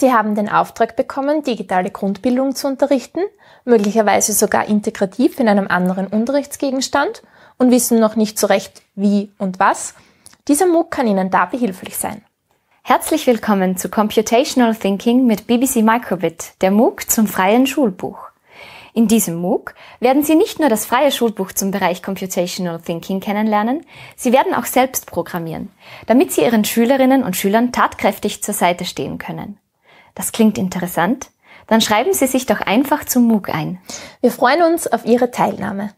Sie haben den Auftrag bekommen, digitale Grundbildung zu unterrichten, möglicherweise sogar integrativ in einem anderen Unterrichtsgegenstand und wissen noch nicht so recht, wie und was. Dieser MOOC kann Ihnen da behilflich sein. Herzlich willkommen zu Computational Thinking mit BBC Microbit, der MOOC zum freien Schulbuch. In diesem MOOC werden Sie nicht nur das freie Schulbuch zum Bereich Computational Thinking kennenlernen, Sie werden auch selbst programmieren, damit Sie Ihren Schülerinnen und Schülern tatkräftig zur Seite stehen können das klingt interessant, dann schreiben Sie sich doch einfach zum MOOC ein. Wir freuen uns auf Ihre Teilnahme.